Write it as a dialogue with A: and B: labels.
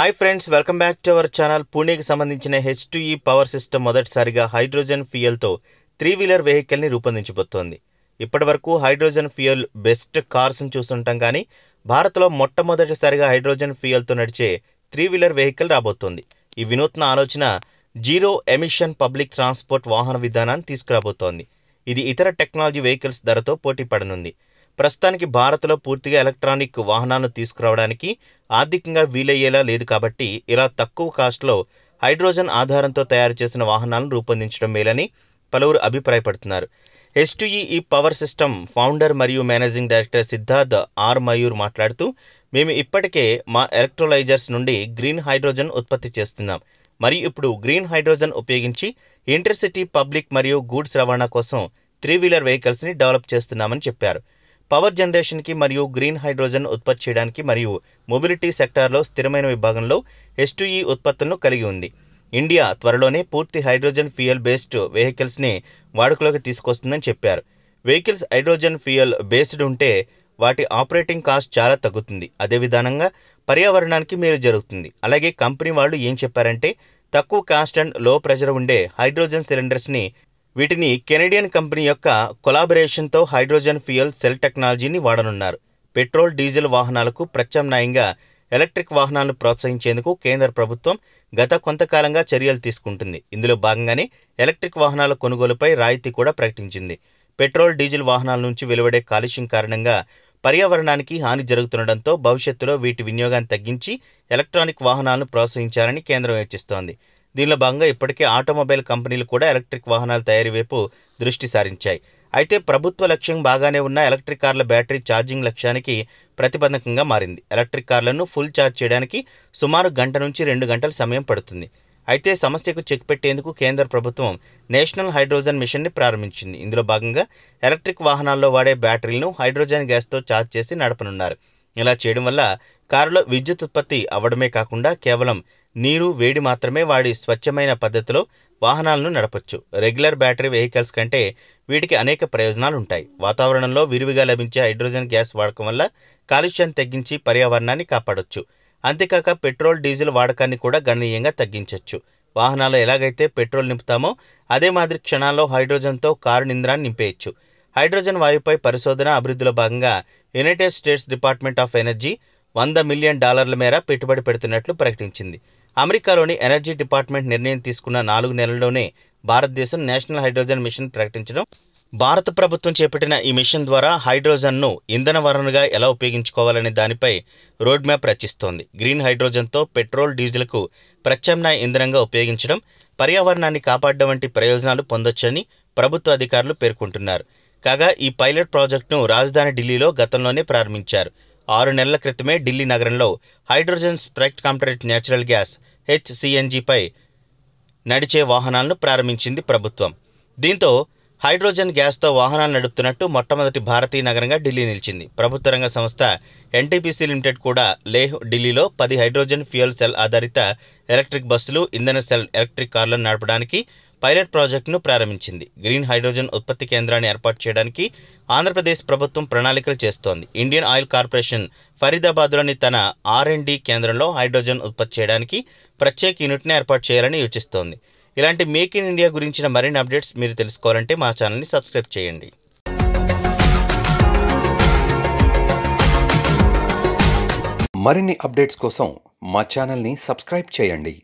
A: hi friends welcome back to our channel పూణేకి సంబంధించిన H E power system మొదటిసారిగా hydrogen ఫియల్తో త్రీ వీలర్ వెహికల్ని రూపొందించబోతోంది ఇప్పటి వరకు హైడ్రోజన్ ఫియల్ బెస్ట్ కార్స్ని చూస్తుంటాం కానీ భారత్లో మొట్టమొదటిసారిగా హైడ్రోజన్ ఫియల్తో నడిచే త్రీ వీలర్ వెహికల్ రాబోతోంది ఈ వినూత్న ఆలోచన జీరో ఎమిషన్ పబ్లిక్ ట్రాన్స్పోర్ట్ వాహన విధానాన్ని తీసుకురాబోతోంది ఇది ఇతర టెక్నాలజీ వెహికల్స్ ధరతో పోటీ పడనుంది ప్రస్తుతానికి భారత్లో పూర్తిగా ఎలక్ట్రానిక్ వాహనాలను తీసుకురావడానికి ఆర్థికంగా వీలయ్యేలా లేదు కాబట్టి ఇలా తక్కువ కాస్ట్లో హైడ్రోజన్ ఆధారంతో తయారు చేసిన వాహనాలను రూపొందించడం మేలని పలువురు అభిప్రాయపడుతున్నారు ఎస్టీఈ పవర్ సిస్టమ్ ఫౌండర్ మరియు managing director Siddharth R Mayur మాట్లాడుతూ మేము ఇప్పటికే మా ఎలక్ట్రోలైజర్స్ నుండి గ్రీన్ హైడ్రోజన్ ఉత్పత్తి చేస్తున్నాం మరియు ఇప్పుడు గ్రీన్ హైడ్రోజన్ ఉపయోగించి ఇంటర్సిటీ పబ్లిక్ మరియు గూడ్స్ రవాణా కోసం త్రీ వీలర్ వెహికల్స్ని డెవలప్ చేస్తున్నామని చెప్పారు పవర్ జనరేషన్కి మరియు గ్రీన్ హైడ్రోజన్ ఉత్పత్తి చేయడానికి మరియు మొబిలిటీ సెక్టార్లో స్థిరమైన విభాగంలో ఎస్టూఈ e ఉత్పత్తులను కలిగి ఉంది ఇండియా త్వరలోనే పూర్తి హైడ్రోజన్ ఫ్యూయల్ బేస్డ్ వెహికల్స్ని వాడుకలోకి తీసుకొస్తుందని చెప్పారు వెహికల్స్ హైడ్రోజన్ ఫ్యూయల్ బేస్డ్ ఉంటే వాటి ఆపరేటింగ్ కాస్ట్ చాలా తగ్గుతుంది అదే విధానంగా పర్యావరణానికి మేలు జరుగుతుంది అలాగే కంపెనీ వాళ్ళు ఏం చెప్పారంటే తక్కువ కాస్ట్ అండ్ లో ప్రెషర్ ఉండే హైడ్రోజన్ సిలిండర్స్ని వీటిని కెనడియన్ కంపెనీ యొక్క కొలాబరేషన్తో హైడ్రోజన్ ఫ్యూయల్ సెల్ టెక్నాలజీని వాడనున్నారు పెట్రోల్ డీజిల్ వాహనాలకు ప్రత్యామ్నాయంగా ఎలక్ట్రిక్ వాహనాలను ప్రోత్సహించేందుకు కేంద్ర ప్రభుత్వం గత కొంతకాలంగా చర్యలు తీసుకుంటుంది ఇందులో భాగంగానే ఎలక్ట్రిక్ వాహనాల కొనుగోలుపై రాయితీ కూడా ప్రకటించింది పెట్రోల్ డీజిల్ వాహనాల నుంచి వెలువడే కాలుష్యం కారణంగా పర్యావరణానికి హాని జరుగుతుండటంతో భవిష్యత్తులో వీటి వినియోగాన్ని తగ్గించి ఎలక్ట్రానిక్ వాహనాలను ప్రోత్సహించాలని కేంద్రం యోచిస్తోంది దీనిలో భాగంగా ఇప్పటికే ఆటోమొబైల్ కంపెనీలు కూడా ఎలక్ట్రిక్ వాహనాల తయారీ వైపు దృష్టి సారించాయి అయితే ప్రభుత్వ లక్ష్యం బాగానే ఉన్న ఎలక్ట్రిక్ కార్ల బ్యాటరీ ఛార్జింగ్ లక్ష్యానికి ప్రతిబంధకంగా మారింది ఎలక్ట్రిక్ కార్లను ఫుల్ ఛార్జ్ చేయడానికి సుమారు గంట నుంచి రెండు గంటల సమయం పడుతుంది అయితే సమస్యకు చెక్ పెట్టేందుకు కేంద్ర ప్రభుత్వం నేషనల్ హైడ్రోజన్ మిషన్ని ప్రారంభించింది ఇందులో భాగంగా ఎలక్ట్రిక్ వాహనాల్లో వాడే బ్యాటరీలను హైడ్రోజన్ గ్యాస్తో ఛార్జ్ చేసి నడపనున్నారు ఇలా చేయడం వల్ల కారులో విద్యుత్ ఉత్పత్తి అవ్వడమే కాకుండా కేవలం నీరు వేడి మాత్రమే వాడి స్వచ్ఛమైన పద్ధతిలో వాహనాలను నడపచ్చు రెగ్యులర్ బ్యాటరీ వెహికల్స్ కంటే వీటికి అనేక ప్రయోజనాలు ఉంటాయి వాతావరణంలో విరివిగా లభించే హైడ్రోజన్ గ్యాస్ వాడకం వల్ల కాలుష్యాన్ని తగ్గించి పర్యావరణాన్ని కాపాడొచ్చు అంతేకాక పెట్రోల్ డీజిల్ వాడకాన్ని కూడా గణనీయంగా తగ్గించవచ్చు వాహనాలు ఎలాగైతే పెట్రోల్ నింపుతామో అదే మాదిరి క్షణాల్లో హైడ్రోజన్తో కారు నింద్రాన్ని నింపేయచ్చు హైడ్రోజన్ వాయుపై పరిశోధన అభివృద్ధిలో భాగంగా United States Department of Energy వంద మిలియన్ డాలర్ల మేర పెట్టుబడి పెడుతున్నట్లు ప్రకటించింది అమెరికాలోని ఎనర్జీ డిపార్ట్మెంట్ నిర్ణయం తీసుకున్న నాలుగు నెలల్లోనే భారతదేశం నేషనల్ హైడ్రోజన్ మిషన్ ప్రకటించడం భారత ప్రభుత్వం చేపట్టిన ఈ మిషన్ ద్వారా హైడ్రోజన్ను ఇంధన వనరుగా ఎలా ఉపయోగించుకోవాలనే దానిపై రోడ్ మ్యాప్ రచిస్తోంది గ్రీన్ హైడ్రోజన్తో పెట్రోల్ డీజిల్కు ప్రత్యామ్నాయ ఇంధనంగా ఉపయోగించడం పర్యావరణాన్ని కాపాడడం వంటి ప్రయోజనాలు పొందొచ్చని ప్రభుత్వ అధికారులు పేర్కొంటున్నారు కాగా ఈ పైలట్ ప్రాజెక్టును రాజధాని ఢిల్లీలో గతంలోనే ప్రారంభించారు ఆరు నెలల క్రితమే ఢిల్లీ నగరంలో hydrogen spiked compressed natural gas హెచ్సిఎన్జిపై నడిచే వాహనాలను ప్రారంభించింది ప్రభుత్వం దీంతో హైడ్రోజన్ గ్యాస్తో వాహనాలు నడుపుతున్నట్టు మొట్టమొదటి భారతీయ నగరంగా ఢిల్లీ నిలిచింది ప్రభుత్వ రంగ సంస్థ ఎన్టీపీసీ లిమిటెడ్ కూడా లేహ్ ఢిల్లీలో పది హైడ్రోజన్ ఫ్యూయల్ సెల్ ఆధారిత ఎలక్ట్రిక్ బస్సులు ఇంధన సెల్ ఎలక్ట్రిక్ కార్లను నడపడానికి పైలట్ ప్రాజెక్టును ప్రారంభించింది గ్రీన్ హైడ్రోజన్ ఉత్పత్తి కేంద్రాన్ని ఏర్పాటు చేయడానికి ఆంధ్రప్రదేశ్ ప్రభుత్వం ప్రణాళికలు చేస్తోంది ఇండియన్ ఆయిల్ కార్పొరేషన్ ఫరీదాబాద్లోని తన ఆర్ డి కేంద్రంలో హైడ్రోజన్ ఉత్పత్తి చేయడానికి ప్రత్యేక యూనిట్ని ఏర్పాటు చేయాలని యోచిస్తోంది ఇలాంటి మేక్ ఇన్ ఇండియా గురించిన మరిన్ని అప్డేట్స్ మీరు తెలుసుకోవాలంటే మా ఛానల్ని సబ్స్క్రైబ్ చేయండి మరిన్ని అప్డేట్స్ కోసం మా ఛానల్ని సబ్స్క్రైబ్ చేయండి